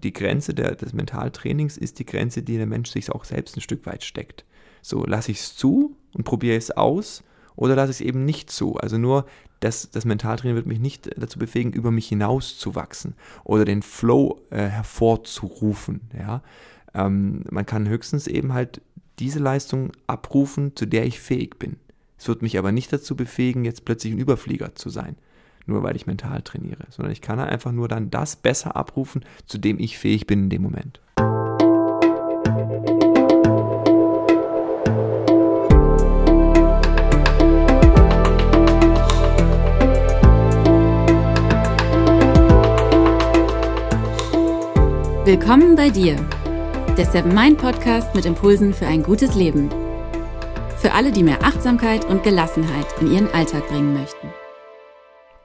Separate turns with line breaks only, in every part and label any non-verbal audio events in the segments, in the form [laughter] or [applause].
die Grenze der, des Mentaltrainings ist die Grenze, die der Mensch sich auch selbst ein Stück weit steckt. So, lasse ich es zu und probiere es aus oder lasse ich es eben nicht zu. Also nur das, das Mentaltraining wird mich nicht dazu befähigen, über mich hinaus zu wachsen oder den Flow äh, hervorzurufen. Ja? Ähm, man kann höchstens eben halt diese Leistung abrufen, zu der ich fähig bin. Es wird mich aber nicht dazu befähigen, jetzt plötzlich ein Überflieger zu sein nur weil ich mental trainiere, sondern ich kann einfach nur dann das besser abrufen, zu dem ich fähig bin in dem Moment. Willkommen bei dir, der Seven Mind Podcast mit Impulsen für ein gutes Leben. Für alle, die mehr Achtsamkeit und Gelassenheit in ihren Alltag bringen möchten.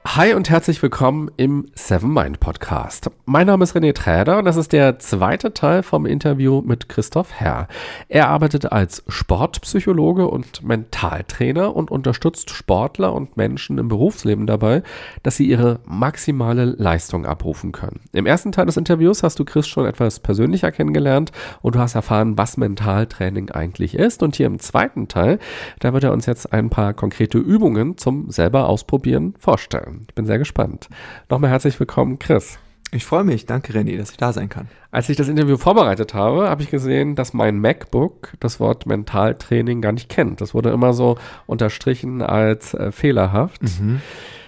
Hi und herzlich willkommen im Seven Mind Podcast. Mein Name ist René Träder und das ist der zweite Teil vom Interview mit Christoph Herr. Er arbeitet als Sportpsychologe und Mentaltrainer und unterstützt Sportler und Menschen im Berufsleben dabei, dass sie ihre maximale Leistung abrufen können. Im ersten Teil des Interviews hast du Chris schon etwas persönlicher kennengelernt und du hast erfahren, was Mentaltraining eigentlich ist. Und hier im zweiten Teil, da wird er uns jetzt ein paar konkrete Übungen zum selber ausprobieren vorstellen. Ich bin sehr gespannt. Nochmal herzlich willkommen, Chris. Ich freue mich. Danke, René, dass ich da sein kann. Als ich das Interview vorbereitet habe, habe ich gesehen, dass mein MacBook das Wort Mentaltraining gar nicht kennt. Das wurde immer so unterstrichen als äh, fehlerhaft. Mhm.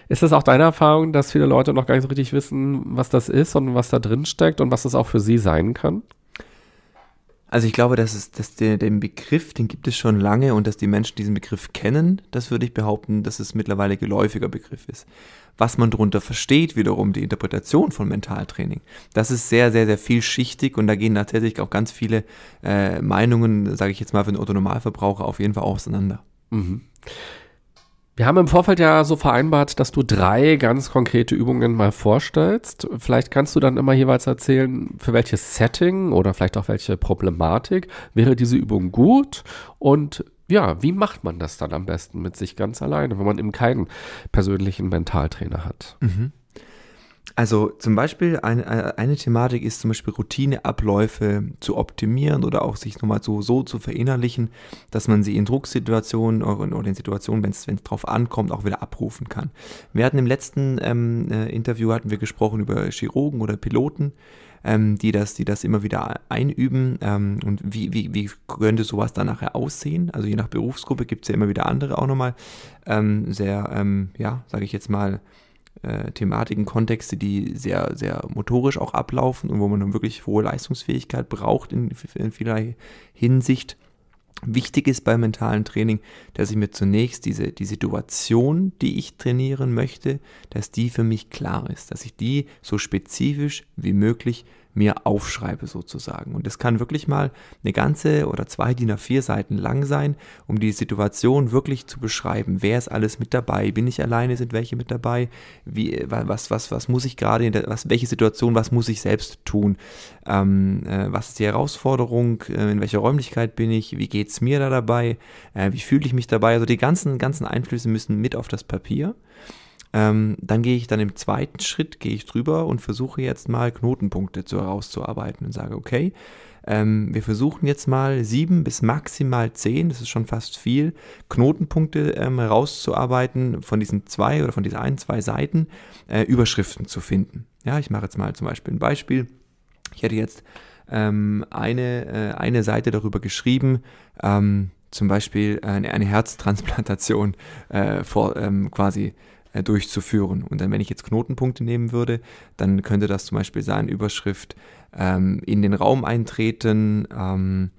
Ist das auch deine Erfahrung, dass viele Leute noch gar nicht so richtig wissen, was das ist und was da drin steckt und was das auch für sie sein kann? Also ich glaube, dass, es, dass der, den Begriff, den gibt
es schon lange und dass die Menschen diesen Begriff kennen, das würde ich behaupten, dass es mittlerweile geläufiger Begriff ist. Was man darunter versteht, wiederum die Interpretation von Mentaltraining, das ist sehr, sehr, sehr vielschichtig und da gehen tatsächlich auch ganz viele äh, Meinungen, sage ich jetzt mal, für den Autonomalverbraucher
auf jeden Fall auseinander. Mhm. Wir haben im Vorfeld ja so vereinbart, dass du drei ganz konkrete Übungen mal vorstellst. Vielleicht kannst du dann immer jeweils erzählen, für welches Setting oder vielleicht auch welche Problematik wäre diese Übung gut und ja, wie macht man das dann am besten mit sich ganz alleine, wenn man eben keinen persönlichen Mentaltrainer hat? Mhm. Also zum Beispiel eine, äh, eine Thematik ist
zum Beispiel Routineabläufe zu optimieren oder auch sich nochmal so, so zu verinnerlichen, dass man sie in Drucksituationen oder in Situationen, wenn es drauf ankommt, auch wieder abrufen kann. Wir hatten im letzten ähm, äh, Interview hatten wir gesprochen über Chirurgen oder Piloten, ähm, die, das, die das immer wieder einüben ähm, und wie, wie, wie könnte sowas dann nachher aussehen. Also je nach Berufsgruppe gibt es ja immer wieder andere auch nochmal ähm, sehr, ähm, ja, sage ich jetzt mal, äh, Thematiken, Kontexte, die sehr, sehr motorisch auch ablaufen und wo man dann wirklich hohe Leistungsfähigkeit braucht in, in vielerlei Hinsicht. Wichtig ist beim mentalen Training, dass ich mir zunächst diese, die Situation, die ich trainieren möchte, dass die für mich klar ist, dass ich die so spezifisch wie möglich mir aufschreibe sozusagen. Und es kann wirklich mal eine ganze oder zwei DIN A4 Seiten lang sein, um die Situation wirklich zu beschreiben. Wer ist alles mit dabei? Bin ich alleine? Sind welche mit dabei? Wie, was, was, was muss ich gerade, in der, was, welche Situation, was muss ich selbst tun? Ähm, äh, was ist die Herausforderung? Äh, in welcher Räumlichkeit bin ich? Wie geht es mir da dabei? Äh, wie fühle ich mich dabei? Also die ganzen, ganzen Einflüsse müssen mit auf das Papier. Ähm, dann gehe ich dann im zweiten Schritt, gehe ich drüber und versuche jetzt mal Knotenpunkte zu herauszuarbeiten und sage, okay, ähm, wir versuchen jetzt mal sieben bis maximal zehn, das ist schon fast viel, Knotenpunkte ähm, herauszuarbeiten, von diesen zwei oder von diesen ein, zwei Seiten äh, Überschriften zu finden. Ja, ich mache jetzt mal zum Beispiel ein Beispiel. Ich hätte jetzt ähm, eine, äh, eine Seite darüber geschrieben, ähm, zum Beispiel eine, eine Herztransplantation äh, vor, ähm, quasi äh, durchzuführen. Und dann, wenn ich jetzt Knotenpunkte nehmen würde, dann könnte das zum Beispiel sein, Überschrift ähm, in den Raum eintreten, ähm,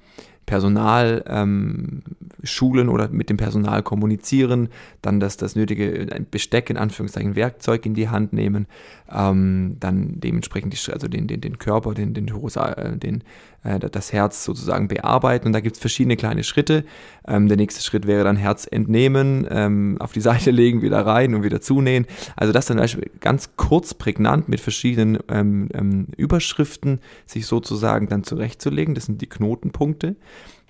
Personal ähm, schulen oder mit dem Personal kommunizieren, dann das, das nötige äh, Besteck, in Anführungszeichen Werkzeug in die Hand nehmen, ähm, dann dementsprechend die, also den, den, den Körper, den, den, äh, den, äh, das Herz sozusagen bearbeiten. Und da gibt es verschiedene kleine Schritte. Ähm, der nächste Schritt wäre dann Herz entnehmen, ähm, auf die [laughs] Seite legen, wieder rein und wieder zunähen. Also das dann ganz kurz, prägnant mit verschiedenen ähm, ähm, Überschriften sich sozusagen dann zurechtzulegen. Das sind die Knotenpunkte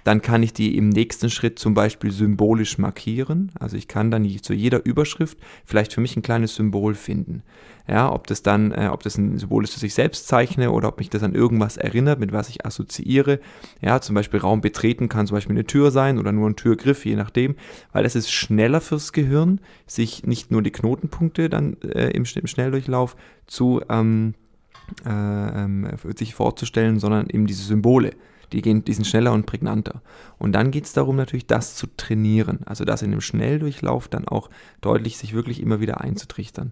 dann kann ich die im nächsten Schritt zum Beispiel symbolisch markieren. Also ich kann dann zu jeder Überschrift vielleicht für mich ein kleines Symbol finden. Ja, ob das dann, äh, ob das ein Symbol ist, das ich selbst zeichne oder ob mich das an irgendwas erinnert, mit was ich assoziiere. Ja, zum Beispiel Raum betreten kann zum Beispiel eine Tür sein oder nur ein Türgriff, je nachdem, weil es ist schneller fürs Gehirn, sich nicht nur die Knotenpunkte dann äh, im, im, Schnelldurchlauf zu ähm, äh, ähm, sich vorzustellen, sondern eben diese Symbole die, gehen, die sind schneller und prägnanter. Und dann geht es darum, natürlich das zu trainieren. Also das in einem Schnelldurchlauf dann auch deutlich sich wirklich immer wieder einzutrichtern.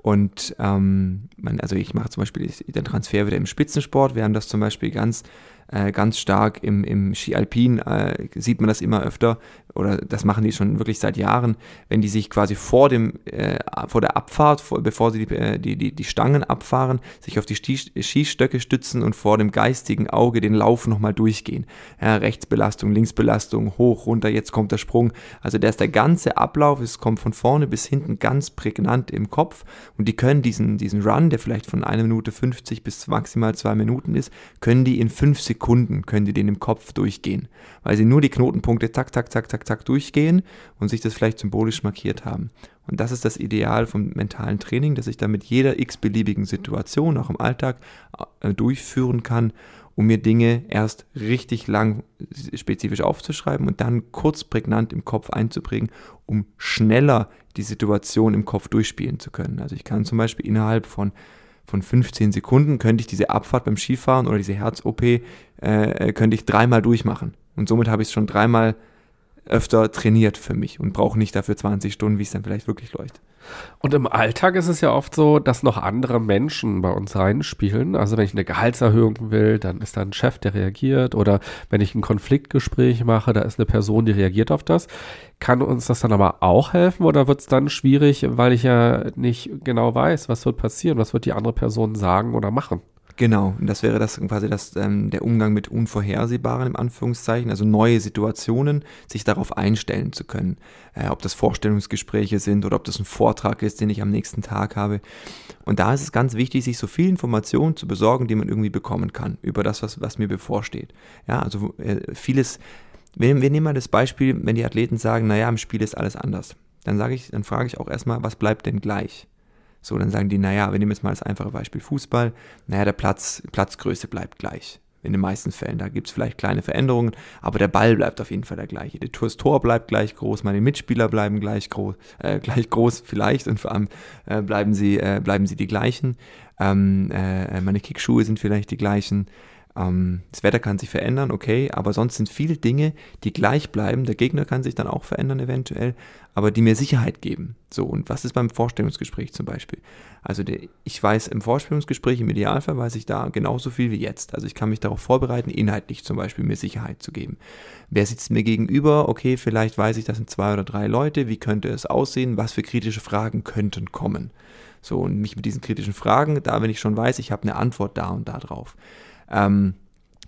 Und ähm, man, also ich mache zum Beispiel den Transfer wieder im Spitzensport. Wir haben das zum Beispiel ganz, äh, ganz stark im, im Ski Alpin, äh, sieht man das immer öfter, oder das machen die schon wirklich seit Jahren, wenn die sich quasi vor, dem, äh, vor der Abfahrt, vor, bevor sie die, äh, die, die, die Stangen abfahren, sich auf die Schießstöcke stützen und vor dem geistigen Auge den Lauf nochmal durchgehen. Ja, Rechtsbelastung, Linksbelastung, hoch, runter, jetzt kommt der Sprung. Also der ist der ganze Ablauf, es kommt von vorne bis hinten ganz prägnant im Kopf und die können diesen, diesen Run, der vielleicht von einer Minute 50 bis maximal zwei Minuten ist, können die in fünf Sekunden, können die den im Kopf durchgehen, weil sie nur die Knotenpunkte tak, tak, tak, tak, zack durchgehen und sich das vielleicht symbolisch markiert haben. Und das ist das Ideal vom mentalen Training, dass ich damit jeder x-beliebigen Situation auch im Alltag äh, durchführen kann, um mir Dinge erst richtig lang spezifisch aufzuschreiben und dann kurz prägnant im Kopf einzuprägen, um schneller die Situation im Kopf durchspielen zu können. Also ich kann zum Beispiel innerhalb von von 15 Sekunden könnte ich diese Abfahrt beim Skifahren oder diese Herz-OP, äh, könnte ich dreimal durchmachen. Und somit habe ich es schon dreimal
öfter trainiert für mich und brauche nicht dafür 20 Stunden, wie es dann vielleicht wirklich läuft. Und im Alltag ist es ja oft so, dass noch andere Menschen bei uns reinspielen. Also wenn ich eine Gehaltserhöhung will, dann ist da ein Chef, der reagiert. Oder wenn ich ein Konfliktgespräch mache, da ist eine Person, die reagiert auf das. Kann uns das dann aber auch helfen oder wird es dann schwierig, weil ich ja nicht genau weiß, was wird passieren, was wird die andere Person sagen oder machen? Genau, und das wäre
das quasi das, ähm, der Umgang mit Unvorhersehbaren im Anführungszeichen, also neue Situationen, sich darauf einstellen zu können. Äh, ob das Vorstellungsgespräche sind oder ob das ein Vortrag ist, den ich am nächsten Tag habe. Und da ist es ganz wichtig, sich so viel Informationen zu besorgen, die man irgendwie bekommen kann, über das, was, was mir bevorsteht. Ja, also äh, vieles, wir, wir nehmen mal das Beispiel, wenn die Athleten sagen, naja, im Spiel ist alles anders. Dann sage ich, dann frage ich auch erstmal, was bleibt denn gleich? So, dann sagen die, naja, wir nehmen jetzt mal das einfache Beispiel Fußball. Naja, der Platz, Platzgröße bleibt gleich. In den meisten Fällen. Da gibt es vielleicht kleine Veränderungen, aber der Ball bleibt auf jeden Fall der gleiche. Das Tor bleibt gleich groß, meine Mitspieler bleiben gleich groß, äh, gleich groß vielleicht und vor allem äh, bleiben, sie, äh, bleiben sie die gleichen. Ähm, äh, meine Kickschuhe sind vielleicht die gleichen. Ähm, das Wetter kann sich verändern, okay, aber sonst sind viele Dinge, die gleich bleiben. Der Gegner kann sich dann auch verändern eventuell, aber die mir Sicherheit geben. So, und was ist beim Vorstellungsgespräch zum Beispiel? Also der, ich weiß im Vorstellungsgespräch, im Idealfall weiß ich da genauso viel wie jetzt. Also ich kann mich darauf vorbereiten, inhaltlich zum Beispiel mir Sicherheit zu geben. Wer sitzt mir gegenüber? Okay, vielleicht weiß ich, das sind zwei oder drei Leute. Wie könnte es aussehen? Was für kritische Fragen könnten kommen? So, und mich mit diesen kritischen Fragen, da wenn ich schon weiß, ich habe eine Antwort da und da drauf. Ähm,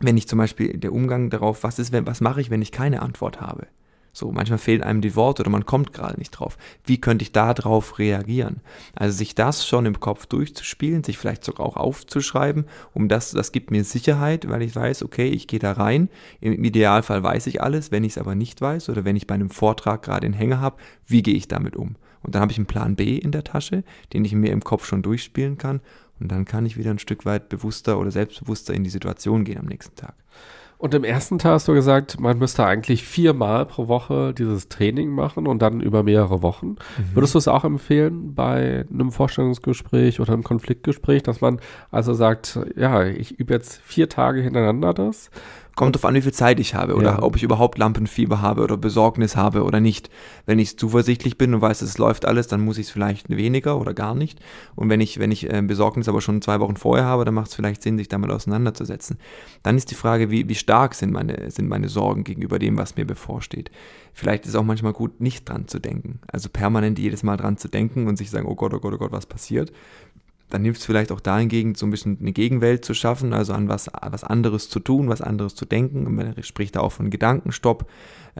wenn ich zum Beispiel der Umgang darauf, was ist, wenn, was mache ich, wenn ich keine Antwort habe? So, manchmal fehlen einem die Worte oder man kommt gerade nicht drauf. Wie könnte ich darauf reagieren? Also sich das schon im Kopf durchzuspielen, sich vielleicht sogar auch aufzuschreiben, um das, das gibt mir Sicherheit, weil ich weiß, okay, ich gehe da rein. Im Idealfall weiß ich alles, wenn ich es aber nicht weiß oder wenn ich bei einem Vortrag gerade einen Hänger habe, wie gehe ich damit um? Und dann habe ich einen Plan B in der Tasche, den ich mir im Kopf schon durchspielen kann und dann kann ich wieder ein Stück weit bewusster oder selbstbewusster
in die Situation gehen am nächsten Tag. Und im ersten Tag hast du gesagt, man müsste eigentlich viermal pro Woche dieses Training machen und dann über mehrere Wochen. Mhm. Würdest du es auch empfehlen bei einem Vorstellungsgespräch oder einem Konfliktgespräch, dass man also sagt, ja, ich übe jetzt vier Tage hintereinander das Kommt darauf an, wie viel Zeit ich habe oder ja. ob ich überhaupt Lampenfieber habe
oder Besorgnis habe oder nicht. Wenn ich zuversichtlich bin und weiß, es läuft alles, dann muss ich es vielleicht weniger oder gar nicht. Und wenn ich, wenn ich äh, Besorgnis aber schon zwei Wochen vorher habe, dann macht es vielleicht Sinn, sich damit auseinanderzusetzen. Dann ist die Frage, wie, wie stark sind meine, sind meine Sorgen gegenüber dem, was mir bevorsteht. Vielleicht ist es auch manchmal gut, nicht dran zu denken. Also permanent jedes Mal dran zu denken und sich sagen, oh Gott, oh Gott, oh Gott, was passiert, dann hilft es vielleicht auch dahingegen, so ein bisschen eine Gegenwelt zu schaffen, also an was, was anderes zu tun, was anderes zu denken. Man spricht da auch von Gedankenstopp,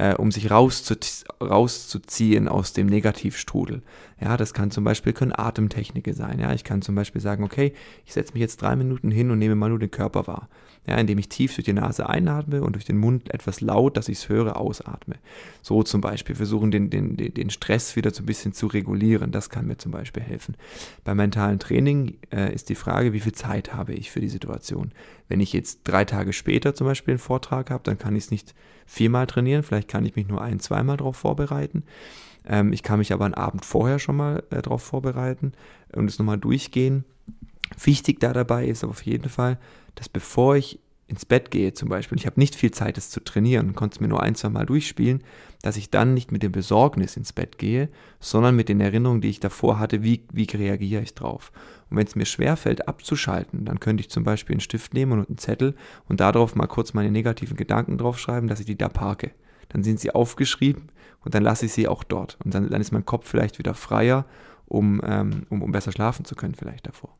äh, um sich rauszu rauszuziehen aus dem Negativstrudel. Ja, das kann zum Beispiel können Atemtechniken sein. Ja, ich kann zum Beispiel sagen, okay, ich setze mich jetzt drei Minuten hin und nehme mal nur den Körper wahr. Ja, indem ich tief durch die Nase einatme und durch den Mund etwas laut, dass ich es höre, ausatme. So zum Beispiel versuchen, den, den, den Stress wieder so ein bisschen zu regulieren. Das kann mir zum Beispiel helfen. Beim mentalen Training äh, ist die Frage, wie viel Zeit habe ich für die Situation. Wenn ich jetzt drei Tage später zum Beispiel einen Vortrag habe, dann kann ich es nicht viermal trainieren, vielleicht kann ich mich nur ein-, zweimal darauf vorbereiten. Ähm, ich kann mich aber einen Abend vorher schon mal äh, darauf vorbereiten und es nochmal durchgehen. Wichtig da dabei ist auf jeden Fall, dass bevor ich ins Bett gehe zum Beispiel, ich habe nicht viel Zeit, es zu trainieren, konnte es mir nur ein, zwei Mal durchspielen, dass ich dann nicht mit dem Besorgnis ins Bett gehe, sondern mit den Erinnerungen, die ich davor hatte, wie, wie reagiere ich drauf. Und wenn es mir schwerfällt, abzuschalten, dann könnte ich zum Beispiel einen Stift nehmen und einen Zettel und darauf mal kurz meine negativen Gedanken draufschreiben, dass ich die da parke dann sind sie aufgeschrieben und dann lasse ich sie auch dort. Und dann, dann ist mein Kopf vielleicht wieder freier, um, ähm, um, um besser schlafen zu können, vielleicht davor.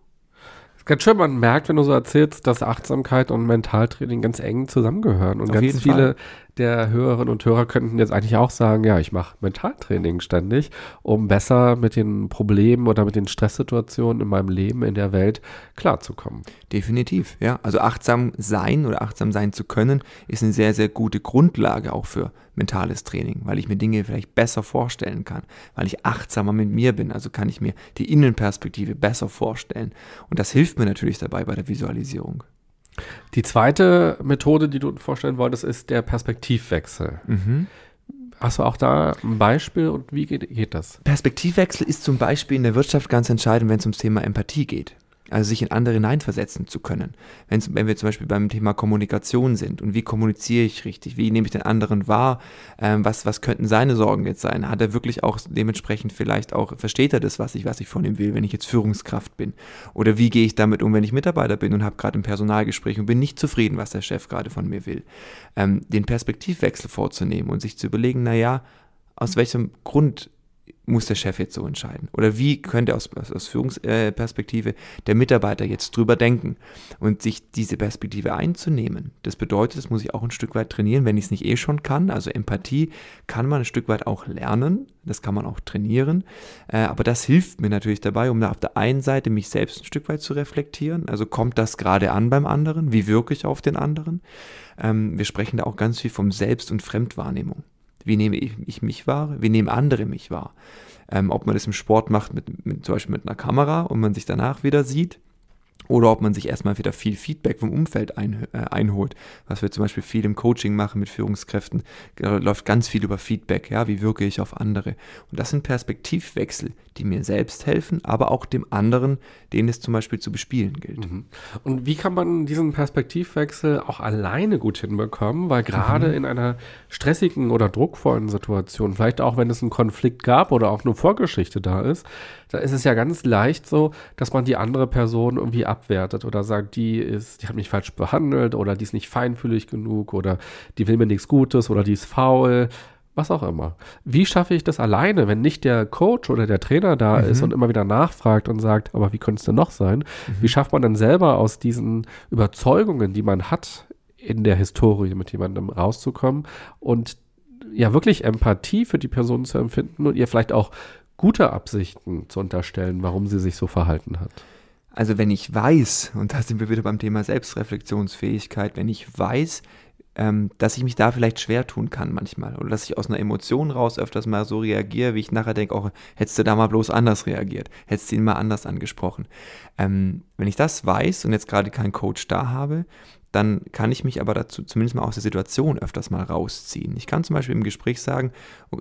Das ist ganz schön, man merkt, wenn du so erzählst, dass Achtsamkeit und Mentaltraining ganz eng zusammengehören und Auf ganz viele Fall der Hörerinnen und Hörer könnten jetzt eigentlich auch sagen, ja, ich mache Mentaltraining ständig, um besser mit den Problemen oder mit den Stresssituationen in meinem Leben, in der Welt klarzukommen. Definitiv, ja. Also achtsam
sein oder achtsam sein zu können, ist eine sehr, sehr gute Grundlage auch für mentales Training, weil ich mir Dinge vielleicht besser vorstellen kann, weil ich achtsamer mit mir bin, also kann ich mir die
Innenperspektive besser vorstellen. Und das hilft mir natürlich dabei bei der Visualisierung. Die zweite Methode, die du vorstellen wolltest, ist der Perspektivwechsel. Mhm. Hast du auch da ein Beispiel und wie geht, geht das? Perspektivwechsel ist zum Beispiel in der Wirtschaft
ganz entscheidend, wenn es ums Thema Empathie geht also sich in andere hineinversetzen zu können. Wenn's, wenn wir zum Beispiel beim Thema Kommunikation sind und wie kommuniziere ich richtig, wie nehme ich den anderen wahr, ähm, was, was könnten seine Sorgen jetzt sein? Hat er wirklich auch dementsprechend vielleicht auch, versteht er das, was ich, was ich von ihm will, wenn ich jetzt Führungskraft bin? Oder wie gehe ich damit um, wenn ich Mitarbeiter bin und habe gerade ein Personalgespräch und bin nicht zufrieden, was der Chef gerade von mir will? Ähm, den Perspektivwechsel vorzunehmen und sich zu überlegen, naja, aus welchem Grund muss der Chef jetzt so entscheiden? Oder wie könnte aus, aus Führungsperspektive der Mitarbeiter jetzt drüber denken? Und sich diese Perspektive einzunehmen, das bedeutet, das muss ich auch ein Stück weit trainieren, wenn ich es nicht eh schon kann. Also Empathie kann man ein Stück weit auch lernen, das kann man auch trainieren. Äh, aber das hilft mir natürlich dabei, um da auf der einen Seite mich selbst ein Stück weit zu reflektieren. Also kommt das gerade an beim anderen? Wie wirke ich auf den anderen? Ähm, wir sprechen da auch ganz viel vom Selbst- und Fremdwahrnehmung. Wie nehme ich mich wahr? Wie nehmen andere mich wahr? Ähm, ob man das im Sport macht, mit, mit, zum Beispiel mit einer Kamera und man sich danach wieder sieht oder ob man sich erstmal wieder viel Feedback vom Umfeld ein, äh, einholt, was wir zum Beispiel viel im Coaching machen mit Führungskräften, äh, läuft ganz viel über Feedback, ja, wie wirke ich auf andere. Und das sind Perspektivwechsel, die mir selbst helfen,
aber auch dem anderen, den es zum Beispiel zu bespielen gilt. Mhm. Und wie kann man diesen Perspektivwechsel auch alleine gut hinbekommen, weil gerade mhm. in einer stressigen oder druckvollen Situation, vielleicht auch wenn es einen Konflikt gab oder auch eine Vorgeschichte da ist, da ist es ja ganz leicht so, dass man die andere Person irgendwie abwertet oder sagt, die ist, die hat mich falsch behandelt oder die ist nicht feinfühlig genug oder die will mir nichts Gutes oder die ist faul was auch immer. Wie schaffe ich das alleine, wenn nicht der Coach oder der Trainer da mhm. ist und immer wieder nachfragt und sagt, aber wie könnte es denn noch sein? Mhm. Wie schafft man dann selber aus diesen Überzeugungen, die man hat in der Historie mit jemandem rauszukommen und ja wirklich Empathie für die Person zu empfinden und ihr vielleicht auch gute Absichten zu unterstellen, warum sie sich so verhalten hat. Also wenn ich weiß, und da sind wir wieder beim Thema Selbstreflexionsfähigkeit,
wenn ich weiß, ähm, dass ich mich da vielleicht schwer tun kann manchmal oder dass ich aus einer Emotion raus öfters mal so reagiere, wie ich nachher denke, auch oh, hättest du da mal bloß anders reagiert, hättest du ihn mal anders angesprochen. Ähm, wenn ich das weiß und jetzt gerade keinen Coach da habe, dann kann ich mich aber dazu zumindest mal aus der Situation öfters mal rausziehen. Ich kann zum Beispiel im Gespräch sagen,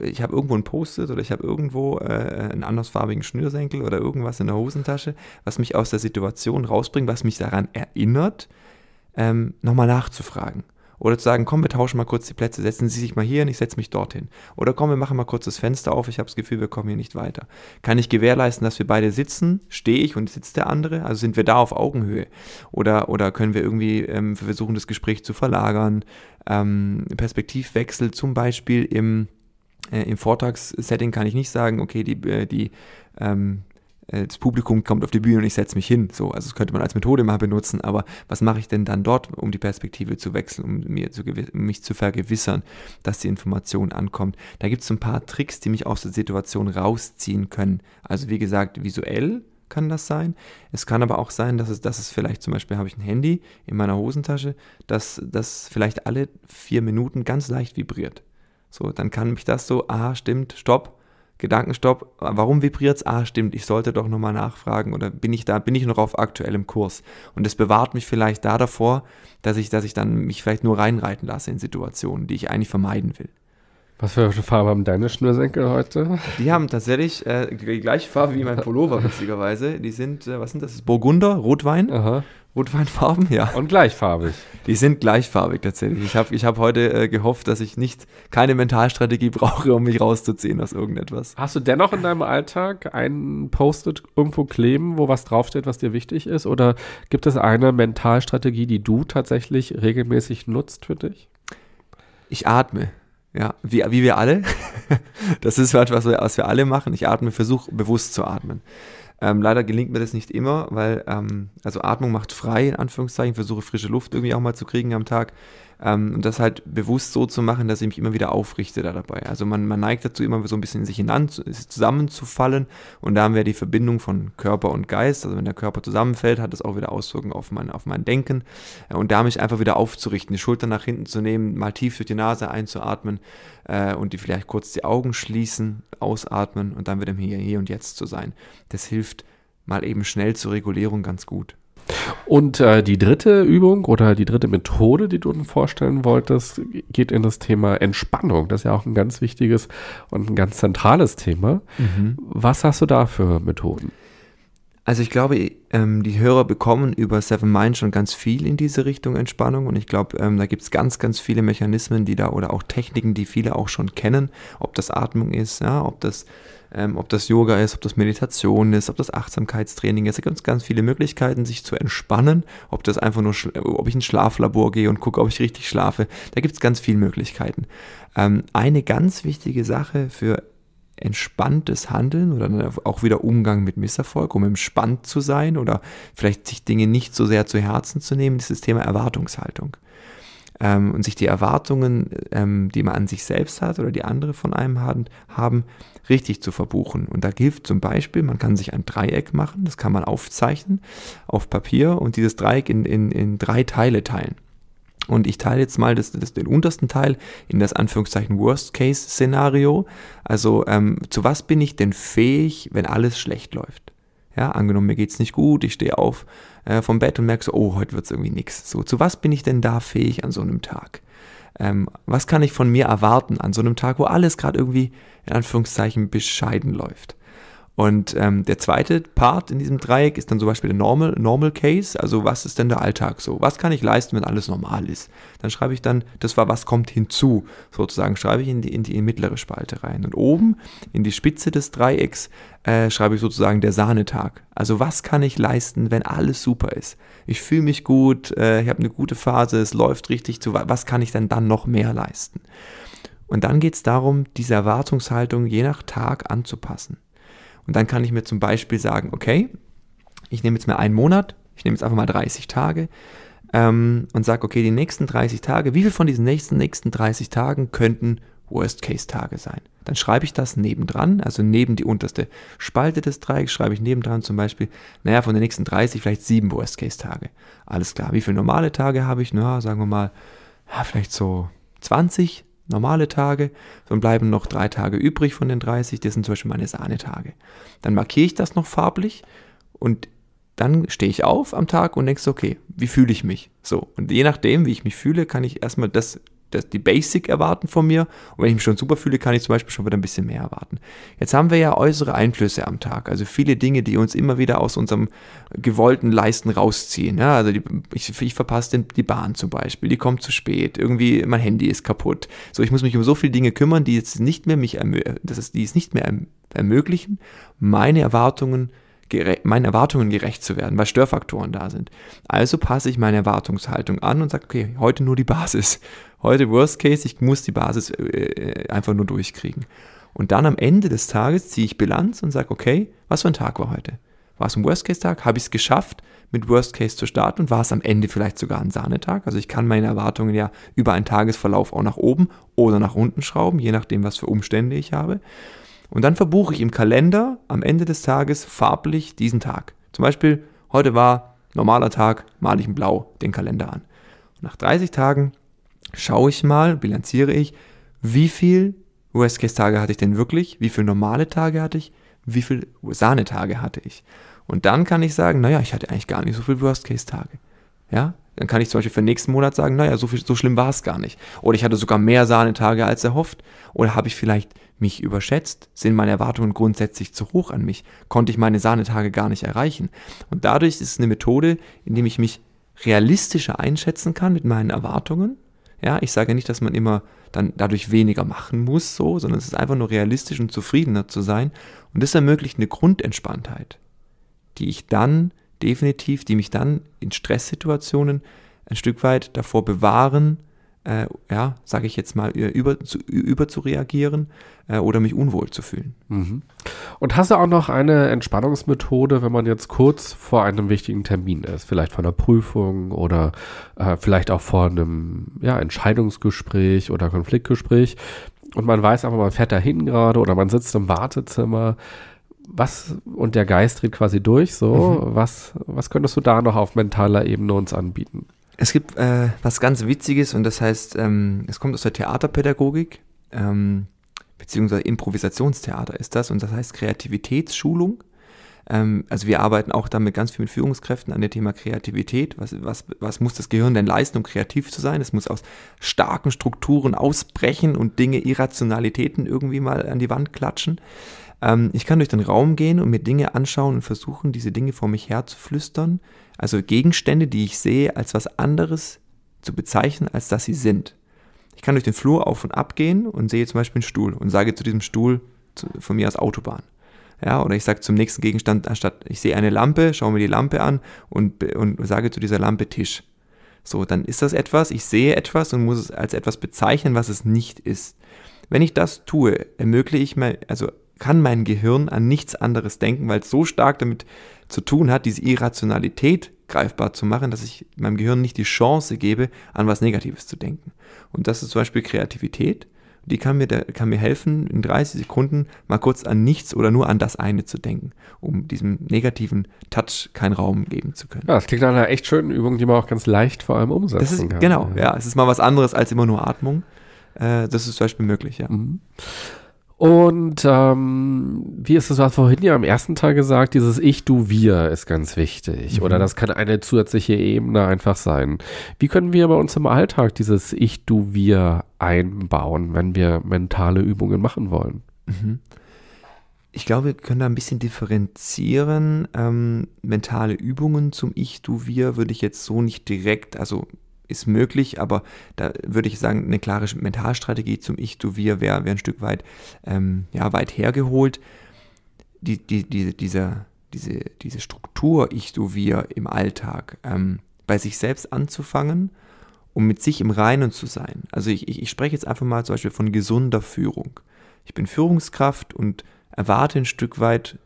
ich habe irgendwo ein Post-it oder ich habe irgendwo äh, einen andersfarbigen Schnürsenkel oder irgendwas in der Hosentasche, was mich aus der Situation rausbringt, was mich daran erinnert, ähm, nochmal nachzufragen. Oder zu sagen, komm, wir tauschen mal kurz die Plätze, setzen Sie sich mal hier hin, ich setze mich dorthin. Oder komm, wir machen mal kurz das Fenster auf, ich habe das Gefühl, wir kommen hier nicht weiter. Kann ich gewährleisten, dass wir beide sitzen? Stehe ich und sitzt der andere? Also sind wir da auf Augenhöhe? Oder, oder können wir irgendwie ähm, versuchen, das Gespräch zu verlagern? Ähm, Perspektivwechsel zum Beispiel im, äh, im Vortragssetting kann ich nicht sagen, okay, die, äh, die ähm, äh, das Publikum kommt auf die Bühne und ich setze mich hin. So, also das könnte man als Methode mal benutzen, aber was mache ich denn dann dort, um die Perspektive zu wechseln, um mir zu mich zu vergewissern, dass die Information ankommt? Da gibt es ein paar Tricks, die mich aus der Situation rausziehen können. Also wie gesagt, visuell kann das sein. Es kann aber auch sein, dass es, dass es vielleicht zum Beispiel habe ich ein Handy in meiner Hosentasche, dass das vielleicht alle vier Minuten ganz leicht vibriert. So, dann kann mich das so, aha, stimmt, stopp, Gedankenstopp, warum vibriert es? Ah, stimmt, ich sollte doch nochmal nachfragen oder bin ich da, bin ich noch auf aktuellem Kurs? Und es bewahrt mich vielleicht da davor, dass ich, dass ich dann mich vielleicht nur reinreiten lasse in Situationen, die ich eigentlich vermeiden will.
Was für eine Farbe haben deine Schnürsenkel heute? Die haben tatsächlich
äh, die gleiche Farbe wie mein Pullover, witzigerweise. Die sind, äh, was sind das? Burgunder, Rotwein. Aha. Rotweinfarben, ja. Und gleichfarbig. Die sind gleichfarbig tatsächlich. Ich habe ich hab heute äh, gehofft, dass ich nicht keine Mentalstrategie [laughs]
brauche, um mich rauszuziehen aus irgendetwas. Hast du dennoch in deinem Alltag einen Post-it irgendwo kleben, wo was draufsteht, was dir wichtig ist? Oder gibt es eine Mentalstrategie, die du tatsächlich regelmäßig nutzt für dich? Ich atme. Ja, wie, wie wir
alle. [laughs] Das ist etwas, was wir alle machen. Ich atme, versuche bewusst zu atmen. Ähm, leider gelingt mir das nicht immer, weil, ähm, also Atmung macht frei, in Anführungszeichen, versuche frische Luft irgendwie auch mal zu kriegen am Tag. Ähm, und das halt bewusst so zu machen, dass ich mich immer wieder aufrichte da dabei. Also man, man neigt dazu, immer so ein bisschen in sich hinan, zusammenzufallen. Und da haben wir die Verbindung von Körper und Geist. Also wenn der Körper zusammenfällt, hat das auch wieder Auswirkungen auf mein, auf mein Denken. Äh, und da mich einfach wieder aufzurichten, die Schultern nach hinten zu nehmen, mal tief durch die Nase einzuatmen äh, und die vielleicht kurz die Augen schließen, ausatmen und dann wieder Hier, Hier und Jetzt zu sein. Das hilft
mal eben schnell zur Regulierung ganz gut. Und äh, die dritte Übung oder die dritte Methode, die du uns vorstellen wolltest, geht in das Thema Entspannung. Das ist ja auch ein ganz wichtiges und ein ganz zentrales Thema. Mhm. Was hast du da für Methoden?
Also ich glaube, ähm, die Hörer bekommen über Seven Mind schon ganz viel in diese Richtung Entspannung und ich glaube, ähm, da gibt es ganz, ganz viele Mechanismen, die da oder auch Techniken, die viele auch schon kennen, ob das Atmung ist, ja, ob das, ähm, ob das Yoga ist, ob das Meditation ist, ob das Achtsamkeitstraining ist. Da gibt es ganz viele Möglichkeiten, sich zu entspannen, ob das einfach nur, ob ich ins Schlaflabor gehe und gucke, ob ich richtig schlafe. Da gibt es ganz viele Möglichkeiten. Ähm, eine ganz wichtige Sache für entspanntes Handeln oder auch wieder Umgang mit Misserfolg, um entspannt zu sein oder vielleicht sich Dinge nicht so sehr zu Herzen zu nehmen, ist das Thema Erwartungshaltung. Ähm, und sich die Erwartungen, ähm, die man an sich selbst hat oder die andere von einem haben, haben, richtig zu verbuchen. Und da hilft zum Beispiel, man kann sich ein Dreieck machen, das kann man aufzeichnen auf Papier und dieses Dreieck in, in, in drei Teile teilen. Und ich teile jetzt mal das, das, den untersten Teil in das Anführungszeichen Worst-Case-Szenario. Also ähm, zu was bin ich denn fähig, wenn alles schlecht läuft? Ja, angenommen, mir geht's nicht gut, ich stehe auf äh, vom Bett und merke so, oh, heute wird's irgendwie nix. So, zu was bin ich denn da fähig an so einem Tag? Ähm, was kann ich von mir erwarten an so einem Tag, wo alles gerade irgendwie in Anführungszeichen bescheiden läuft? Und ähm, der zweite Part in diesem Dreieck ist dann zum Beispiel der Normal, Normal Case, also was ist denn der Alltag so? Was kann ich leisten, wenn alles normal ist? Dann schreibe ich dann, das war was kommt hinzu, sozusagen, schreibe ich in die, in die mittlere Spalte rein. Und oben in die Spitze des Dreiecks äh, schreibe ich sozusagen der Sahnetag. Also was kann ich leisten, wenn alles super ist? Ich fühle mich gut, äh, ich habe eine gute Phase, es läuft richtig zu, was kann ich denn dann noch mehr leisten? Und dann geht es darum, diese Erwartungshaltung je nach Tag anzupassen. Und dann kann ich mir zum Beispiel sagen, okay, ich nehme jetzt mal einen Monat, ich nehme jetzt einfach mal 30 Tage ähm, und sage, okay, die nächsten 30 Tage, wie viel von diesen nächsten, nächsten 30 Tagen könnten Worst-Case-Tage sein? Dann schreibe ich das nebendran, also neben die unterste Spalte des Dreiecks schreibe ich nebendran zum Beispiel, naja, von den nächsten 30 vielleicht sieben Worst-Case-Tage. Alles klar, wie viele normale Tage habe ich? Na, sagen wir mal, ja, vielleicht so 20, normale Tage, dann bleiben noch drei Tage übrig von den 30, das sind zum Beispiel meine Sahnetage. Dann markiere ich das noch farblich und dann stehe ich auf am Tag und denke so, okay, wie fühle ich mich? So, und je nachdem, wie ich mich fühle, kann ich erstmal das das, die Basic erwarten von mir. Und wenn ich mich schon super fühle, kann ich zum Beispiel schon wieder ein bisschen mehr erwarten. Jetzt haben wir ja äußere Einflüsse am Tag, also viele Dinge, die uns immer wieder aus unserem gewollten Leisten rausziehen. Ja, also die, ich, ich verpasse die Bahn zum Beispiel, die kommt zu spät, irgendwie mein Handy ist kaputt. So, ich muss mich um so viele Dinge kümmern, die jetzt nicht mehr mich, das ist, die es nicht mehr erm-, ermöglichen, meine Erwartungen zu meinen Erwartungen gerecht zu werden, weil Störfaktoren da sind. Also passe ich meine Erwartungshaltung an und sage, okay, heute nur die Basis. Heute Worst Case, ich muss die Basis äh, äh, einfach nur durchkriegen. Und dann am Ende des Tages ziehe ich Bilanz und sage, okay, was für ein Tag war heute? War es ein Worst-Case-Tag? Habe ich es geschafft, mit Worst-Case zu starten? Und war es am Ende vielleicht sogar ein Sahnetag? Also ich kann meine Erwartungen ja über einen Tagesverlauf auch nach oben oder nach unten schrauben, je nachdem, was für Umstände ich habe. Und dann verbuche ich im Kalender am Ende des Tages farblich diesen Tag. Zum Beispiel, heute war normaler Tag, male ich in Blau den Kalender an. Und nach 30 Tagen schaue ich mal, bilanziere ich, wie viel Worst-Case-Tage hatte ich denn wirklich, wie viele normale Tage hatte ich, wie viele Sahnetage hatte ich. Und dann kann ich sagen, naja, ich hatte eigentlich gar nicht so viele Worst-Case-Tage. Ja, dann kann ich zum Beispiel für den nächsten Monat sagen, naja, so, viel, so schlimm war es gar nicht. Oder ich hatte sogar mehr Sahnetage als erhofft. Oder habe ich vielleicht mich überschätzt? Sind meine Erwartungen grundsätzlich zu hoch an mich? Konnte ich meine Sahnetage gar nicht erreichen? Und dadurch ist es eine Methode, indem ich mich realistischer einschätzen kann mit meinen Erwartungen. Ja, ich sage nicht, dass man immer dann dadurch weniger machen muss, so, sondern es ist einfach nur realistisch und zufriedener zu sein. Und das ermöglicht eine Grundentspanntheit, die ich dann definitiv, die mich dann in Stresssituationen ein Stück weit davor bewahren, äh, ja, sage ich jetzt mal, über zu, über zu reagieren
äh, oder mich unwohl zu fühlen. Mhm. Und hast du auch noch eine Entspannungsmethode, wenn man jetzt kurz vor einem wichtigen Termin ist, vielleicht vor einer Prüfung oder äh, vielleicht auch vor einem ja, Entscheidungsgespräch oder Konfliktgespräch und man weiß aber, man fährt dahin gerade oder man sitzt im Wartezimmer was, und der Geist dreht quasi durch, so, mhm. was, was könntest du da noch auf mentaler Ebene uns anbieten? Es gibt äh,
was ganz Witziges und das heißt, ähm, es kommt aus der Theaterpädagogik, ähm, beziehungsweise Improvisationstheater ist das und das heißt Kreativitätsschulung. Ähm, also wir arbeiten auch damit ganz viel mit Führungskräften an dem Thema Kreativität. Was, was, was muss das Gehirn denn leisten, um kreativ zu sein? Es muss aus starken Strukturen ausbrechen und Dinge, Irrationalitäten irgendwie mal an die Wand klatschen. Ähm, ich kann durch den Raum gehen und mir Dinge anschauen und versuchen, diese Dinge vor mich her zu flüstern. Also Gegenstände, die ich sehe, als was anderes zu bezeichnen, als dass sie sind. Ich kann durch den Flur auf und ab gehen und sehe zum Beispiel einen Stuhl und sage zu diesem Stuhl zu, von mir aus Autobahn. Ja, oder ich sage zum nächsten Gegenstand, anstatt ich sehe eine Lampe, schaue mir die Lampe an und, und sage zu dieser Lampe Tisch. So, dann ist das etwas, ich sehe etwas und muss es als etwas bezeichnen, was es nicht ist. Wenn ich das tue, ermögliche ich mir, also kann mein Gehirn an nichts anderes denken, weil es so stark damit zu tun hat, diese Irrationalität greifbar zu machen, dass ich meinem Gehirn nicht die Chance gebe, an was Negatives zu denken. Und das ist zum Beispiel Kreativität. Die kann mir, der, kann mir helfen, in 30 Sekunden mal kurz an nichts oder nur an das eine zu denken, um diesem negativen Touch keinen Raum geben zu können.
Ja, das klingt nach einer echt schönen Übung, die man auch ganz leicht vor allem umsetzen das ist, kann. Genau, ja. ja. Es ist mal was anderes als immer nur Atmung. Äh, das ist zum Beispiel möglich, ja. Mhm. Und ähm, wie ist das, was vorhin ja am ersten Tag gesagt, dieses Ich, du, wir ist ganz wichtig. Mhm. Oder das kann eine zusätzliche Ebene einfach sein. Wie können wir bei uns im Alltag dieses Ich, du, wir einbauen, wenn wir mentale Übungen machen wollen? Mhm. Ich glaube, wir können da ein bisschen differenzieren.
Ähm, mentale Übungen zum Ich, du, wir würde ich jetzt so nicht direkt, also ist möglich, aber da würde ich sagen, eine klare Mentalstrategie zum Ich, Du, Wir wäre wär ein Stück weit, ähm, ja, weit hergeholt. Die, die, die, dieser, diese, diese Struktur Ich, Du, Wir im Alltag ähm, bei sich selbst anzufangen, um mit sich im Reinen zu sein. Also ich, ich, ich spreche jetzt einfach mal zum Beispiel von gesunder Führung. Ich bin Führungskraft und erwarte ein Stück weit,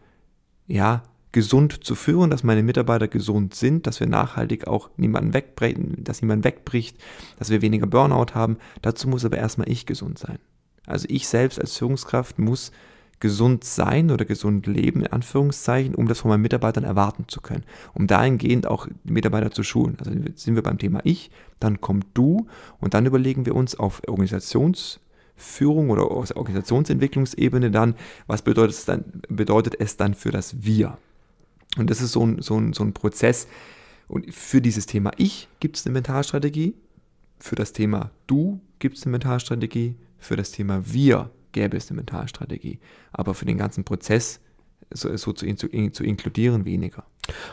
ja, gesund zu führen, dass meine Mitarbeiter gesund sind, dass wir nachhaltig auch niemanden wegbrechen, dass niemand wegbricht, dass wir weniger Burnout haben. Dazu muss aber erstmal ich gesund sein. Also ich selbst als Führungskraft muss gesund sein oder gesund leben, in Anführungszeichen, um das von meinen Mitarbeitern erwarten zu können, um dahingehend auch Mitarbeiter zu schulen. Also sind wir beim Thema Ich, dann kommt du und dann überlegen wir uns auf Organisationsführung oder aus Organisationsentwicklungsebene dann, was bedeutet es dann, bedeutet es dann für das Wir? Und das ist so ein, so ein, so ein Prozess. Und für dieses Thema Ich gibt es eine Mentalstrategie, für das Thema Du gibt es eine Mentalstrategie, für das Thema Wir gäbe es
eine Mentalstrategie. Aber für den ganzen Prozess so, so zu, zu, zu, inkludieren weniger.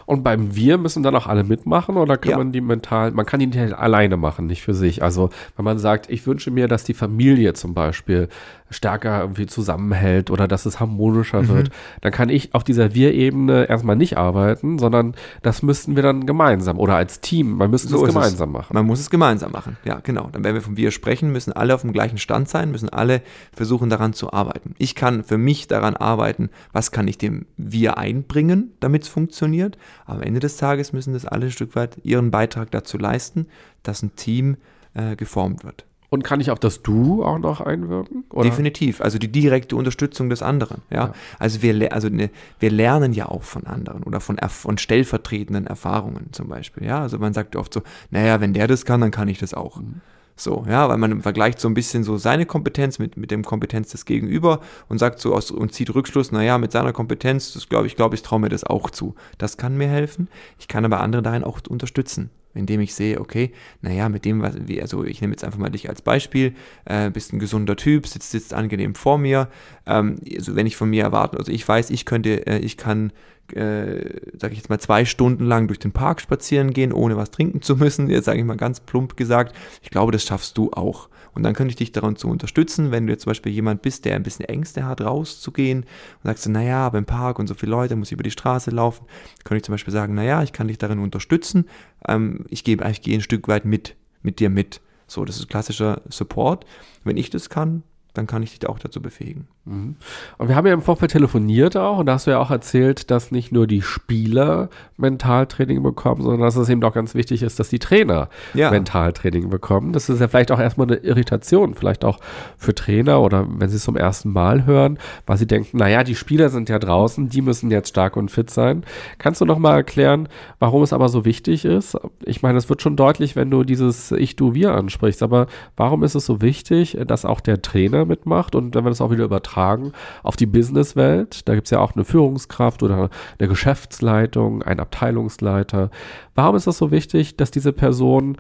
Und beim Wir müssen dann auch alle mitmachen oder kann ja. man die mental, man kann die nicht alleine machen, nicht für sich. Also wenn man sagt, ich wünsche mir, dass die Familie zum Beispiel stärker irgendwie zusammenhält oder dass es harmonischer mhm. wird, dann kann ich auf dieser Wir-Ebene erstmal nicht arbeiten, sondern das müssten wir dann gemeinsam oder als Team, man müsste so es gemeinsam es. machen. Man muss es
gemeinsam machen, ja, genau. Dann werden wir von Wir sprechen, müssen alle auf dem gleichen Stand sein, müssen alle versuchen daran zu arbeiten. Ich kann für mich daran arbeiten, was kann ich dem Wir einbringen, damit es funktioniert. Am Ende des Tages müssen das alle ein Stück weit ihren Beitrag dazu leisten, dass ein Team äh, geformt wird. Und kann ich auf das Du auch noch einwirken? Oder? Definitiv. Also die direkte Unterstützung des anderen. Ja? ja. Also, wir, also ne, wir lernen ja auch von anderen oder von, von stellvertretenden Erfahrungen zum Beispiel. Ja? Also man sagt oft so, naja, wenn der das kann, dann kann ich das auch. Mhm. So, ja, weil man vergleicht so ein bisschen so seine Kompetenz mit, mit dem Kompetenz des Gegenüber und sagt so aus, und zieht Rückschluss, naja, mit seiner Kompetenz, das glaube ich, glaube ich, traue mir das auch zu. Das kann mir helfen. Ich kann aber andere darin auch unterstützen indem ich sehe, okay, naja, mit dem, was, wie, also ich nehme jetzt einfach mal dich als Beispiel, äh, bist ein gesunder Typ, sitzt, sitzt angenehm vor mir, ähm, also wenn ich von mir erwarte, also ich weiß, ich könnte, äh, ich kann, äh, sage ich jetzt mal, zwei Stunden lang durch den Park spazieren gehen, ohne was trinken zu müssen, jetzt sage ich mal ganz plump gesagt, ich glaube, das schaffst du auch. Und dann könnte ich dich daran zu unterstützen, wenn du jetzt zum Beispiel jemand bist, der ein bisschen Ängste hat, rauszugehen und sagst naja, beim Park und so viele Leute, muss ich über die Straße laufen, könnte ich zum Beispiel sagen, naja, ich kann dich darin unterstützen, ähm, ich, gebe, ich gehe ein Stück weit mit, mit
dir mit. So, das ist klassischer Support. Wenn ich das kann, dann kann ich dich auch dazu befähigen. Mhm. Und wir haben ja im Vorfeld telefoniert auch und da hast du ja auch erzählt, dass nicht nur die Spieler Mentaltraining bekommen, sondern dass es eben auch ganz wichtig ist, dass die Trainer ja. Mentaltraining bekommen. Das ist ja vielleicht auch erstmal eine Irritation, vielleicht auch für Trainer oder wenn sie es zum ersten Mal hören, weil sie denken, naja, die Spieler sind ja draußen, die müssen jetzt stark und fit sein. Kannst du nochmal erklären, warum es aber so wichtig ist? Ich meine, es wird schon deutlich, wenn du dieses Ich, du, wir ansprichst, aber warum ist es so wichtig, dass auch der Trainer Politiker mitmacht und wenn wir das auch wieder übertragen auf die Businesswelt, da gibt es ja auch eine Führungskraft oder eine Geschäftsleitung, einen Abteilungsleiter. Warum ist das so wichtig, dass diese Person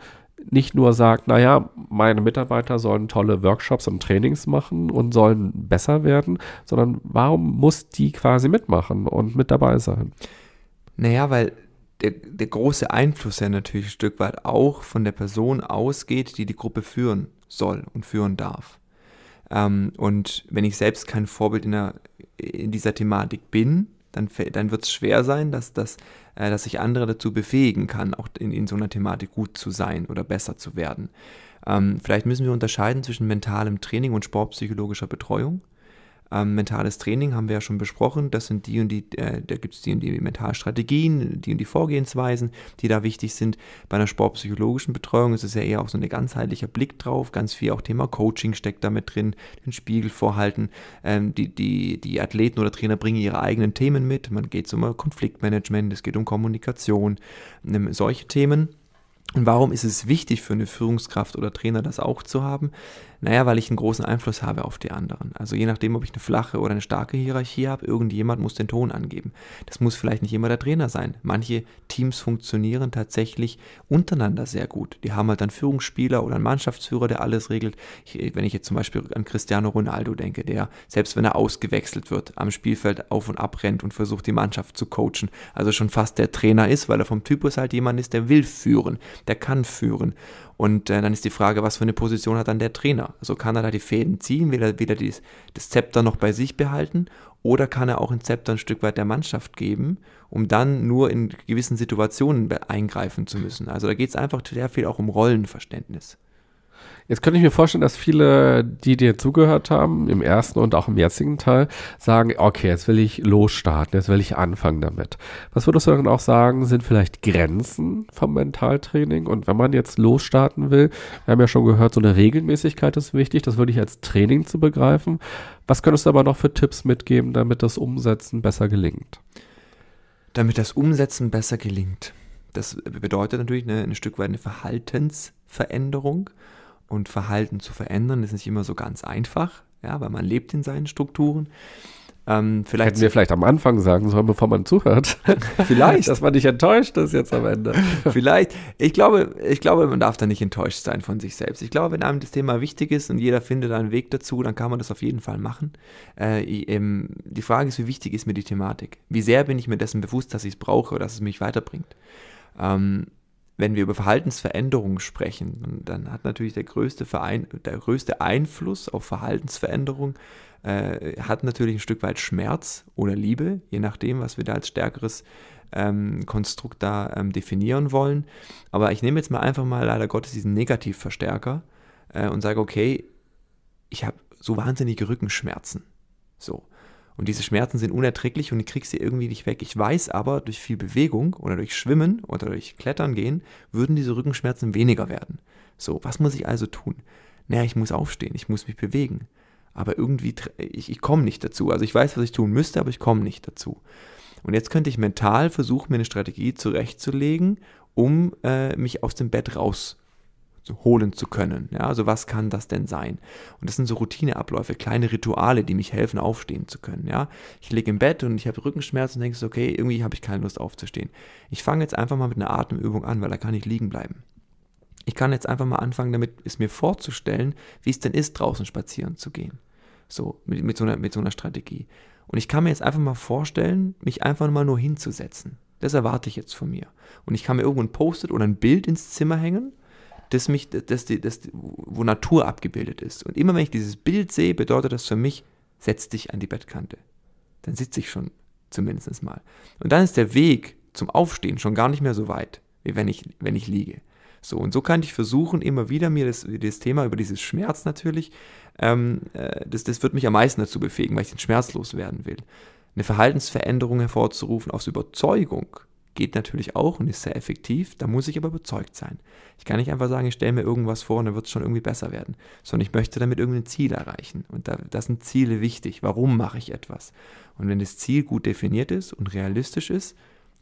nicht nur sagt, naja, meine Mitarbeiter sollen tolle Workshops und Trainings machen und sollen besser werden, sondern warum muss die quasi mitmachen und mit dabei sein?
Naja, weil der, der große Einfluss ja natürlich ein Stück weit auch von der Person ausgeht, die die Gruppe führen soll und führen darf. Ähm, und wenn ich selbst kein Vorbild in, der, in dieser Thematik bin, dann, dann wird es schwer sein, dass, dass, äh, dass ich andere dazu befähigen kann, auch in, in so einer Thematik gut zu sein oder besser zu werden. Ähm, vielleicht müssen wir unterscheiden zwischen mentalem Training und sportpsychologischer Betreuung. Ähm, mentales Training haben wir ja schon besprochen. Das sind die und die, äh, da gibt es die und die Mentalstrategien, die und die Vorgehensweisen, die da wichtig sind. Bei einer sportpsychologischen Betreuung ist es ja eher auch so ein ganzheitlicher Blick drauf. Ganz viel auch Thema Coaching steckt damit drin, den Spiegel vorhalten. Ähm, die, die, die Athleten oder Trainer bringen ihre eigenen Themen mit. Man geht um Konfliktmanagement, es geht um Kommunikation, ähm, solche Themen. Und warum ist es wichtig für eine Führungskraft oder Trainer, das auch zu haben? Naja, weil ich einen großen Einfluss habe auf die anderen. Also je nachdem, ob ich eine flache oder eine starke Hierarchie habe, irgendjemand muss den Ton angeben. Das muss vielleicht nicht immer der Trainer sein. Manche Teams funktionieren tatsächlich untereinander sehr gut. Die haben halt einen Führungsspieler oder einen Mannschaftsführer, der alles regelt. Ich, wenn ich jetzt zum Beispiel an Cristiano Ronaldo denke, der, selbst wenn er ausgewechselt wird, am Spielfeld auf und ab rennt und versucht, die Mannschaft zu coachen. Also schon fast der Trainer ist, weil er vom Typus halt jemand ist, der will führen, der kann führen. Und äh, dann ist die Frage, was für eine Position hat dann der Trainer? Also kann er da die Fäden ziehen, will er wieder dies, das Zepter noch bei sich behalten oder kann er auch ein Zepter ein Stück weit der Mannschaft geben, um dann nur in gewissen Situationen eingreifen zu müssen? Also da geht es einfach sehr viel auch um Rollenverständnis.
Jetzt könnte ich mir vorstellen, dass viele, die dir zugehört haben, im ersten und auch im jetzigen Teil, sagen, okay, jetzt will ich losstarten, jetzt will ich anfangen damit. Was würdest du dann auch sagen, sind vielleicht Grenzen vom Mentaltraining? Und wenn man jetzt losstarten will, wir haben ja schon gehört, so eine Regelmäßigkeit ist wichtig, das würde ich als Training zu begreifen. Was könntest du aber noch für Tipps mitgeben, damit das Umsetzen besser gelingt? Damit das Umsetzen besser gelingt.
Das bedeutet natürlich eine, ein Stück weit eine Verhaltensveränderung und Verhalten zu verändern, ist nicht immer so ganz einfach, ja, weil man lebt in seinen
Strukturen. Ähm, vielleicht Hätten wir vielleicht am Anfang sagen sollen, bevor man zuhört.
[laughs] vielleicht. dass man nicht enttäuscht ist jetzt am Ende. [laughs] vielleicht. Ich glaube, ich glaube, man darf da nicht enttäuscht sein von sich selbst. Ich glaube, wenn einem das Thema wichtig ist und jeder findet einen Weg dazu, dann kann man das auf jeden Fall machen. Äh, ähm, die Frage ist, wie wichtig ist mir die Thematik? Wie sehr bin ich mir dessen bewusst, dass ich es brauche oder dass es mich weiterbringt? Ähm, wenn wir über Verhaltensveränderungen sprechen, dann hat natürlich der größte, Verein, der größte Einfluss auf Verhaltensveränderungen, äh, hat natürlich ein Stück weit Schmerz oder Liebe, je nachdem, was wir da als stärkeres ähm, Konstrukt da ähm, definieren wollen. Aber ich nehme jetzt mal einfach mal leider Gottes diesen Negativverstärker äh, und sage, okay, ich habe so wahnsinnige Rückenschmerzen. So. Und diese Schmerzen sind unerträglich und ich krieg sie irgendwie nicht weg. Ich weiß aber, durch viel Bewegung oder durch Schwimmen oder durch Klettern gehen, würden diese Rückenschmerzen weniger werden. So, was muss ich also tun? Naja, ich muss aufstehen, ich muss mich bewegen. Aber irgendwie, ich, ich komme nicht dazu. Also ich weiß, was ich tun müsste, aber ich komme nicht dazu. Und jetzt könnte ich mental versuchen, mir eine Strategie zurechtzulegen, um äh, mich aus dem Bett raus holen zu können. Ja, also was kann das denn sein? Und das sind so Routineabläufe, kleine Rituale, die mich helfen, aufstehen zu können. Ja, ich lege im Bett und ich habe Rückenschmerzen und denke, okay, irgendwie habe ich keine Lust aufzustehen. Ich fange jetzt einfach mal mit einer Atemübung an, weil da kann ich liegen bleiben. Ich kann jetzt einfach mal anfangen, damit es mir vorzustellen, wie es denn ist, draußen spazieren zu gehen. So, mit, mit, so, einer, mit so einer Strategie. Und ich kann mir jetzt einfach mal vorstellen, mich einfach mal nur hinzusetzen. Das erwarte ich jetzt von mir. Und ich kann mir irgendwo ein Post-it oder ein Bild ins Zimmer hängen das mich, das, die, das, wo Natur abgebildet ist. Und immer wenn ich dieses Bild sehe, bedeutet das für mich, setz dich an die Bettkante. Dann sitze ich schon zumindest mal. Und dann ist der Weg zum Aufstehen schon gar nicht mehr so weit, wie wenn ich, wenn ich liege. So, und so kann ich versuchen, immer wieder mir das, das Thema über dieses Schmerz natürlich, ähm, äh, das, das wird mich am meisten dazu befähigen, weil ich den Schmerz loswerden will. Eine Verhaltensveränderung hervorzurufen aus Überzeugung, geht natürlich auch und ist sehr effektiv, da muss ich aber überzeugt sein. Ich kann nicht einfach sagen, ich stelle mir irgendwas vor und dann wird es schon irgendwie besser werden, sondern ich möchte damit irgendein Ziel erreichen. Und da, das sind Ziele wichtig. Warum mache ich etwas? Und wenn das Ziel gut definiert ist und realistisch ist,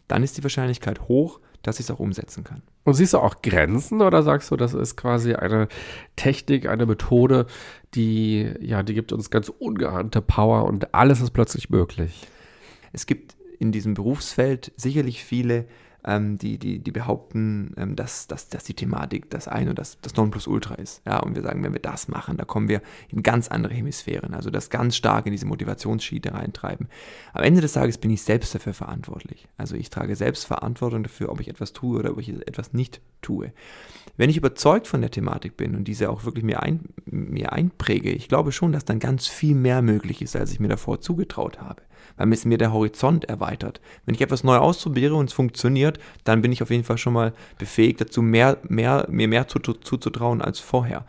dann ist
die Wahrscheinlichkeit hoch, dass ich es auch umsetzen kann. Und siehst du auch Grenzen oder sagst du, das ist quasi eine Technik, eine Methode, die, ja, die gibt uns ganz ungeahnte Power und alles ist plötzlich möglich? Es gibt in diesem Berufsfeld sicherlich
viele, ähm, die, die, die behaupten, ähm, dass, dass, dass die Thematik das eine oder das, das Nonplusultra ist. Ja, und wir sagen, wenn wir das machen, da kommen wir in ganz andere Hemisphären, also das ganz stark in diese Motivationsschiede reintreiben. Am Ende des Tages bin ich selbst dafür verantwortlich. Also ich trage selbst Verantwortung dafür, ob ich etwas tue oder ob ich etwas nicht tue. Wenn ich überzeugt von der Thematik bin und diese auch wirklich mir, ein, mir einpräge, ich glaube schon, dass dann ganz viel mehr möglich ist, als ich mir davor zugetraut habe weil ähm, es mir der Horizont erweitert. Wenn ich etwas neu ausprobiere und es funktioniert, dann bin ich auf jeden Fall schon mal befähigt dazu, mehr, mehr, mir mehr zu, zu, zuzutrauen als vorher.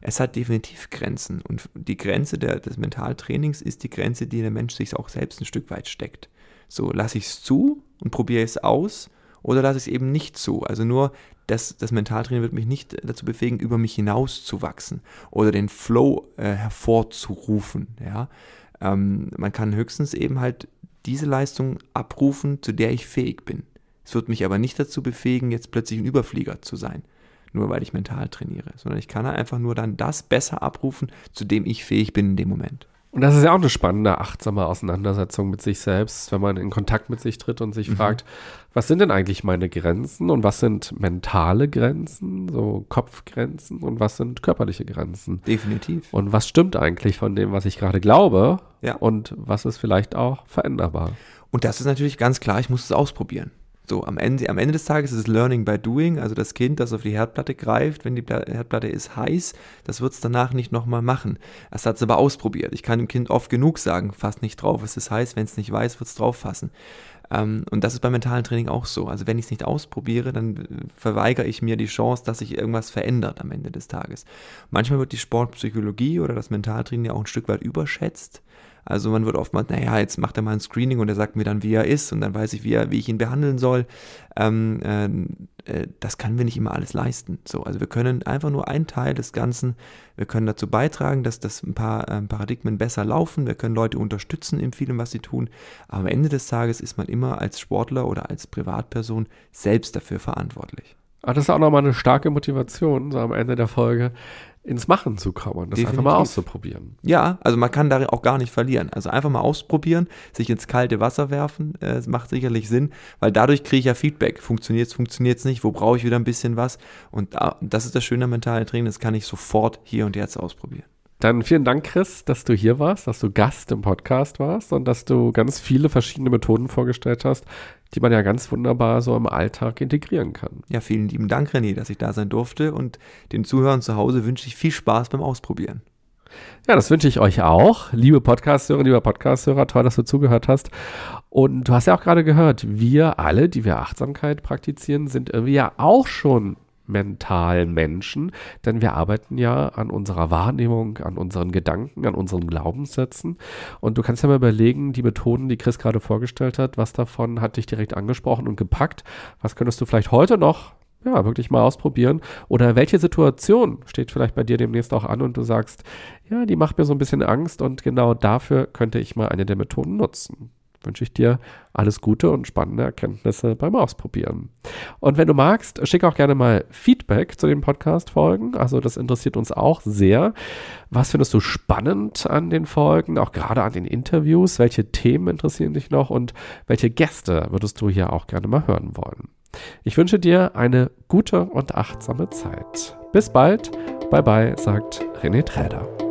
Es hat definitiv Grenzen und die Grenze der, des Mentaltrainings ist die Grenze, die der Mensch sich auch selbst ein Stück weit steckt. So, lasse ich es zu und probiere es aus oder lasse ich es eben nicht zu. Also nur das, das Mentaltraining wird mich nicht dazu befähigen, über mich hinaus zu wachsen oder den Flow äh, hervorzurufen. Ja? Ähm, man kann höchstens eben halt diese Leistung abrufen, zu der ich fähig bin. Es wird mich aber nicht dazu befähigen, jetzt plötzlich ein Überflieger zu sein, nur weil ich mental trainiere,
sondern ich kann halt einfach nur dann das besser abrufen, zu dem ich fähig bin in dem Moment. Und das ist ja auch eine spannende, achtsame Auseinandersetzung mit sich selbst, wenn man in Kontakt mit sich tritt und sich mhm. fragt, was sind denn eigentlich meine Grenzen und was sind mentale Grenzen, so Kopfgrenzen und was sind körperliche Grenzen? Definitiv. Und was stimmt eigentlich von dem, was ich gerade glaube? Ja. Und was ist vielleicht auch veränderbar? Und das ist natürlich ganz klar, ich muss es ausprobieren.
So, am Ende, am Ende des Tages ist es Learning by Doing, also das Kind, das auf die Herdplatte greift, wenn die Herdplatte ist heiß, das wird es danach nicht nochmal machen. Es hat es aber ausprobiert. Ich kann dem Kind oft genug sagen, fass nicht drauf, es ist heiß, wenn es nicht weiß, wird es drauf fassen. Ähm, und das ist beim mentalen Training auch so. Also wenn ich es nicht ausprobiere, dann äh, verweigere ich mir die Chance, dass sich irgendwas verändert am Ende des Tages. Manchmal wird die Sportpsychologie oder das Mentaltraining ja auch ein Stück weit überschätzt. Also man wird oftmals, naja, jetzt macht er mal ein Screening und er sagt mir dann, wie er ist und dann weiß ich, wie, er, wie ich ihn behandeln soll. Ähm, äh, äh das können wir nicht immer alles leisten. So, also wir können einfach nur einen Teil des Ganzen, wir können dazu beitragen, dass das ein paar äh, Paradigmen besser laufen, wir können Leute unterstützen in vielem, was sie tun, aber am Ende des Tages ist man immer als Sportler oder als Privatperson selbst dafür verantwortlich.
Aber ah, das ist auch nochmal eine starke Motivation, so am Ende der Folge, ins Machen zu kommen, das Definitiv. einfach mal auszuprobieren. Ja,
also man kann darin auch gar nicht verlieren. Also einfach mal ausprobieren, sich ins kalte Wasser werfen, äh, macht sicherlich Sinn, weil dadurch kriege ich ja Feedback. Funktioniert es, funktioniert es nicht, wo brauche ich wieder ein bisschen was? Und das ist das schöne mentale
Training, das kann ich sofort hier und jetzt ausprobieren. Dann vielen Dank, Chris, dass du hier warst, dass du Gast im Podcast warst und dass du ganz viele verschiedene Methoden vorgestellt hast, die man ja ganz wunderbar so im Alltag integrieren kann. Ja, vielen lieben Dank, René, dass ich da sein durfte und den Zuhörern zu Hause wünsche ich viel Spaß beim Ausprobieren. Ja, das wünsche ich euch auch. Liebe Podcast-Hörer, lieber Podcast-Hörer, toll, dass du zugehört hast. Und du hast ja auch gerade gehört, wir alle, die wir Achtsamkeit praktizieren, sind irgendwie ja auch schon mental Menschen, denn wir arbeiten ja an unserer Wahrnehmung, an unseren Gedanken, an unseren Glaubenssätzen. Und du kannst ja mal überlegen, die Methoden, die Chris gerade vorgestellt hat, was davon hat dich direkt angesprochen und gepackt? Was könntest du vielleicht heute noch ja, wirklich mal ausprobieren. Oder welche Situation steht vielleicht bei dir demnächst auch an und du sagst, ja, die macht mir so ein bisschen Angst und genau dafür könnte ich mal eine der Methoden nutzen wünsche ich dir alles Gute und spannende Erkenntnisse beim Ausprobieren. Und wenn du magst, schick auch gerne mal Feedback zu den Podcast-Folgen. Also, das interessiert uns auch sehr. Was findest du spannend an den Folgen, auch gerade an den Interviews? Welche Themen interessieren dich noch und welche Gäste würdest du hier auch gerne mal hören wollen? Ich wünsche dir eine gute und achtsame Zeit. Bis bald. Bye bye, sagt René Träder.